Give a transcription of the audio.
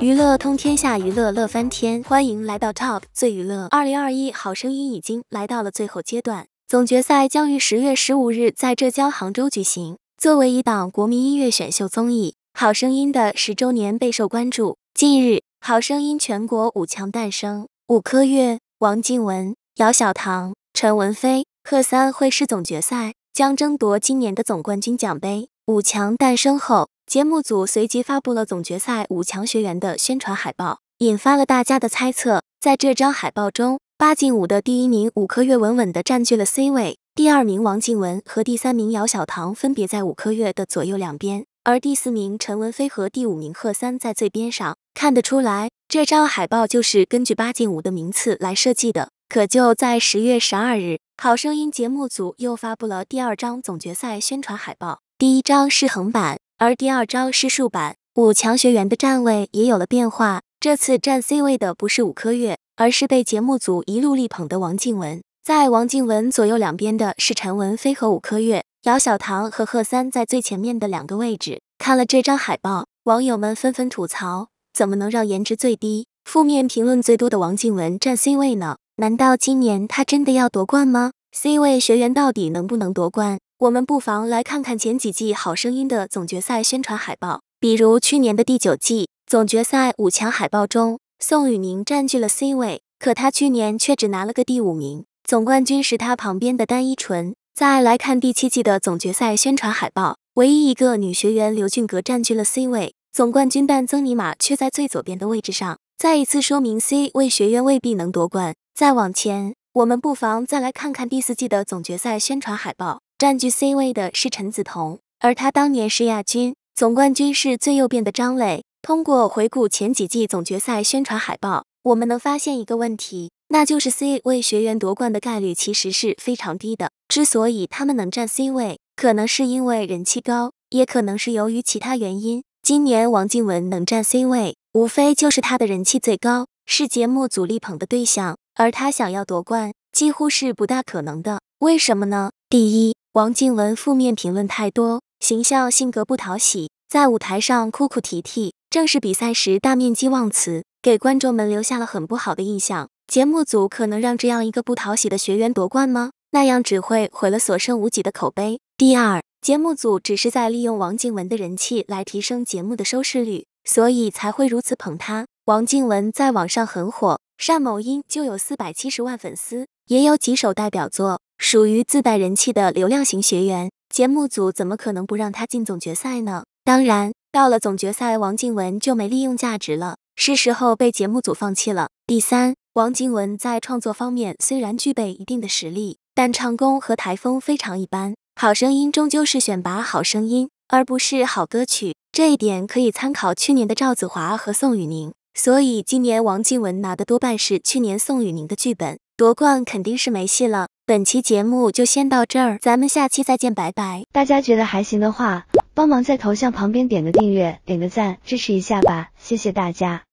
娱乐通天下，娱乐乐翻天！欢迎来到 TOP 最娱乐。二零二一《好声音》已经来到了最后阶段，总决赛将于十月十五日在浙江杭州举行。作为一档国民音乐选秀综艺，《好声音》的十周年备受关注。近日，《好声音》全国五强诞生：五科月，王靖雯、姚晓棠、陈文飞、贺三会是总决赛。将争夺今年的总冠军奖杯。五强诞生后，节目组随即发布了总决赛五强学员的宣传海报，引发了大家的猜测。在这张海报中，八进五的第一名五颗月稳稳地占据了 C 位，第二名王靖雯和第三名姚晓棠分别在五颗月的左右两边，而第四名陈文飞和第五名贺三在最边上。看得出来，这张海报就是根据八进五的名次来设计的。可就在十月十二日。好声音节目组又发布了第二张总决赛宣传海报，第一张是横版，而第二张是竖版。五强学员的站位也有了变化，这次站 C 位的不是五科月，而是被节目组一路力捧的王靖雯。在王靖雯左右两边的是陈文飞和五科月，姚晓棠和贺三在最前面的两个位置。看了这张海报，网友们纷纷吐槽：怎么能让颜值最低、负面评论最多的王靖雯站 C 位呢？难道今年他真的要夺冠吗？C 位学员到底能不能夺冠？我们不妨来看看前几季《好声音》的总决赛宣传海报。比如去年的第九季总决赛五强海报中，宋宇宁占据了 C 位，可他去年却只拿了个第五名，总冠军是他旁边的单依纯。再来看第七季的总决赛宣传海报，唯一一个女学员刘俊格占据了 C 位，总冠军但曾妮玛却在最左边的位置上，再一次说明 C 位学员未必能夺冠。再往前，我们不妨再来看看第四季的总决赛宣传海报。占据 C 位的是陈梓彤，而他当年是亚军。总冠军是最右边的张磊。通过回顾前几季总决赛宣传海报，我们能发现一个问题，那就是 C 位学员夺冠的概率其实是非常低的。之所以他们能占 C 位，可能是因为人气高，也可能是由于其他原因。今年王靖雯能占 C 位，无非就是她的人气最高，是节目组力捧的对象。而他想要夺冠，几乎是不大可能的。为什么呢？第一，王靖雯负面评论太多，形象性格不讨喜，在舞台上哭哭啼啼，正式比赛时大面积忘词，给观众们留下了很不好的印象。节目组可能让这样一个不讨喜的学员夺冠吗？那样只会毁了所剩无几的口碑。第二，节目组只是在利用王靖雯的人气来提升节目的收视率，所以才会如此捧她。王静雯在网上很火。单某音就有四百七十万粉丝，也有几首代表作，属于自带人气的流量型学员。节目组怎么可能不让他进总决赛呢？当然，到了总决赛，王靖文就没利用价值了，是时候被节目组放弃了。第三，王靖文在创作方面虽然具备一定的实力，但唱功和台风非常一般。好声音终究是选拔好声音，而不是好歌曲，这一点可以参考去年的赵子华和宋雨宁。所以今年王静文拿的多半是去年宋雨宁的剧本，夺冠肯定是没戏了。本期节目就先到这儿，咱们下期再见，拜拜！大家觉得还行的话，帮忙在头像旁边点个订阅，点个赞，支持一下吧，谢谢大家。